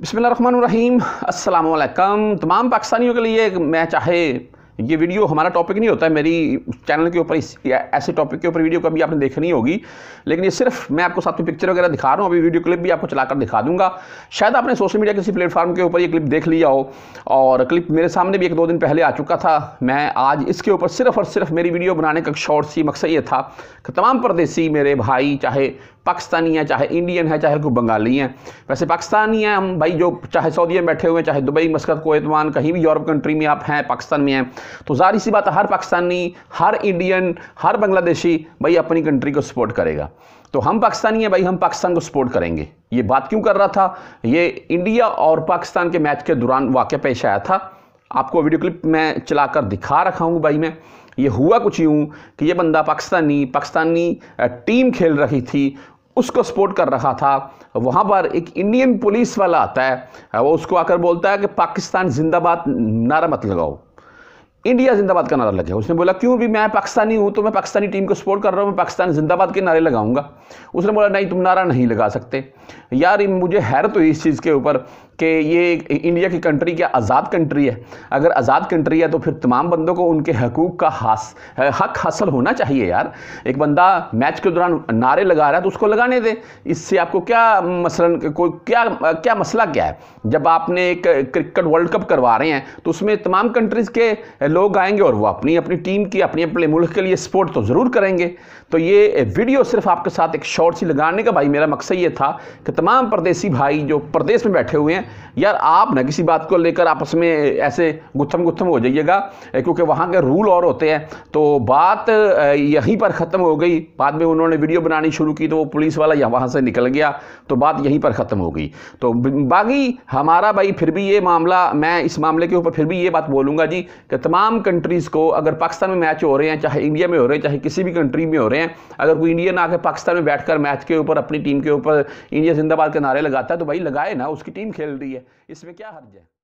बसमीम अल्लाम तमाम पाकिस्तानियों के लिए मैं चाहे ये वीडियो हमारा टॉपिक नहीं होता है मेरी चैनल के ऊपर इस ऐसे टॉपिक के ऊपर वीडियो कभी आपने देखनी होगी लेकिन ये सिर्फ मैं आपको साथ में पिक्चर वगैरह दिखा रहा हूँ अभी वीडियो क्लिप भी आपको चलाकर दिखा दूंगा शायद आपने सोशल मीडिया किसी प्लेटफॉर्म के ऊपर ये क्लिप देख लिया हो और क्लिप मेरे सामने भी एक दो दिन पहले आ चुका था मैं आज इसके ऊपर सिर्फ और सिर्फ मेरी वीडियो बनाने का शॉर्ट सी मकसद ये था कि तमाम परदेसी मेरे भाई चाहे पाकिस्तानी है चाहे इंडियन है चाहे कोई बंगाली है वैसे पाकिस्तानी है हम भाई जो चाहे सऊदी में बैठे हुए हैं चाहे दुबई मस्कत एतवान कहीं भी यूरोप कंट्री में आप हैं पाकिस्तान में हैं तो जाहिर सी बात है हर पाकिस्तानी हर इंडियन हर बांग्लादेशी भाई अपनी कंट्री को सपोर्ट करेगा तो हम पाकिस्तानी हैं भाई हम पाकिस्तान को सपोर्ट करेंगे ये बात क्यों कर रहा था ये इंडिया और पाकिस्तान के मैच के दौरान वाक़ पेश आया था आपको वीडियो क्लिप मैं चलाकर दिखा रखा हूँ भाई मैं ये हुआ कुछ यूँ कि ये बंदा पाकिस्तानी पाकिस्तानी टीम खेल रही थी उसको सपोर्ट कर रखा था वहाँ पर एक इंडियन पुलिस वाला आता है वो उसको आकर बोलता है कि पाकिस्तान जिंदाबाद नारा मत लगाओ इंडिया जिंदाबाद का नारा लगे उसने बोला क्यों भी मैं पाकिस्तानी हूँ तो मैं पाकिस्तानी टीम को सपोर्ट कर रहा हूँ मैं पाकिस्तान जिंदाबाद के नारे लगाऊंगा उसने बोला नहीं तुम नारा नहीं लगा सकते यार मुझे हैरत तो हुई इस चीज़ के ऊपर कि ये इंडिया की कंट्री क्या आज़ाद कंट्री है अगर आज़ाद कंट्री है तो फिर तमाम बंदों को उनके हकूक़ का हास हक हासिल होना चाहिए यार एक बंदा मैच के दौरान नारे लगा रहा है तो उसको लगाने दें इससे आपको क्या मसलन कोई क्या क्या मसला क्या है जब आपने एक क्रिकेट वर्ल्ड कप करवा रहे हैं तो उसमें तमाम कंट्रीज़ के लोग आएंगे और वो अपनी अपनी टीम की अपने अपने मुल्क के लिए सपोर्ट तो ज़रूर करेंगे तो ये वीडियो सिर्फ आपके साथ एक शॉर्ट सी लगाने का भाई मेरा मकसद ये था कि तमाम परदेसी भाई जो प्रदेश में बैठे हुए हैं यार आप ना किसी बात को लेकर आपस में ऐसे गुत्थम गुत्थम हो जाइएगा क्योंकि वहाँ के रूल और होते हैं तो बात यहीं पर ख़त्म हो गई बाद में उन्होंने वीडियो बनानी शुरू की तो वो पुलिस वाला यहाँ वहाँ से निकल गया तो बात यहीं पर ख़त्म हो गई तो बाकी हमारा भाई फिर भी ये मामला मैं इस मामले के ऊपर फिर भी ये बात बोलूँगा जी कि तमाम तमाम कंट्रीज़ को अगर पाकिस्तान में मैच हो रहे हैं चाहे इंडिया में हो रहे हैं चाहे किसी भी कंट्री में हो रहे हैं अगर कोई इंडियन आके पाकिस्तान में बैठकर मैच के ऊपर अपनी टीम के ऊपर इंडिया जिंदाबाद के नारे लगाता है तो भाई लगाए ना उसकी टीम खेल रही है इसमें क्या हर्ज है